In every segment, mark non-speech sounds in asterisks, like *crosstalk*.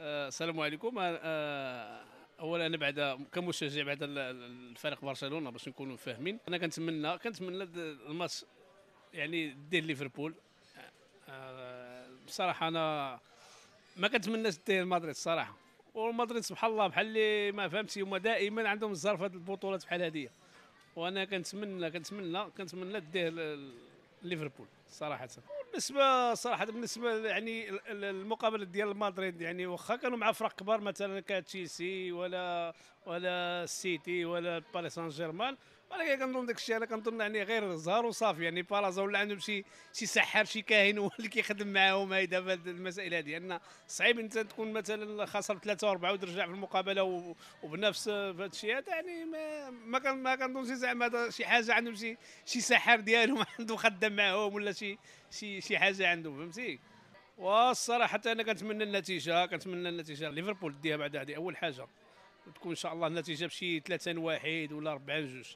السلام عليكم أه، اولا انا بعد كمشجع بعد الفريق برشلونه باش نكونوا فاهمين انا كنتمنى كنتمنى الماتش يعني دير ليفربول أه، بصراحه انا ما كنتمناش دير مدريد الصراحه والمدريد سبحان الله بحال اللي ما فهمتي هما دائما عندهم الزرف هذه البطولات بحال هذه وانا كنتمنى كنتمنى كنتمنى دير ليفربول صراحه بالنسبه صراحه بالنسبه يعني المقابله ديال مدريد يعني واخا كانوا مع فرق كبار مثلا كتشيلسي ولا ولا السيتي ولا باريس سان جيرمان ولكن كنظن داك الشيء انا كنظن يعني غير زهر وصافي يعني بالازا ولا عندهم شي شي سحار شي كاهن هو اللي كيخدم معاهم هاي دابا المسائل هذه لان صعيب انت تكون مثلا خاسر ثلاثه واربعه وترجع في المقابله وبنفس هذا الشيء هذا يعني ما ما كنظنش زعما شي حاجه عندهم شي شي سحار ديالهم *laughs* عندهم خدام معاهم ولا شي شي شي حاجه عنده فهمتي والصراحه حتى انا كنتمنى النتيجه كنتمنى النتيجه ليفربول ديها بعد هذه اول حاجه وتكون ان شاء الله النتيجه بشي 3 واحد ولا 4 جوج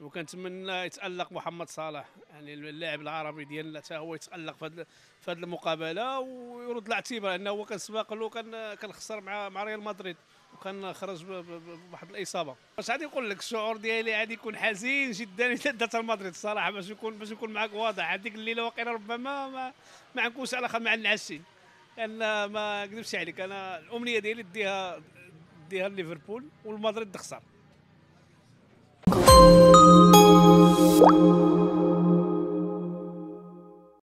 وكنتمنى يتالق محمد صلاح يعني اللاعب العربي ديالنا حتى هو يتالق في هذه المقابله ويرد الاعتبار انه هو كان سباق له كان كنخسر مع مع ريال مدريد وكان خرج بواحد الاصابه باش غادي نقول لك الشعور ديالي غادي يكون حزين جدا *laughs* اذا دات المدريد الصراحه باش يكون باش يكون معك واضح هذيك الليله واقيلا ربما ما ما نكونش على خير مع العشي لان ما نكذبش عليك انا الامنيه ديالي ديها ديها ليفربول والمدريد تخسر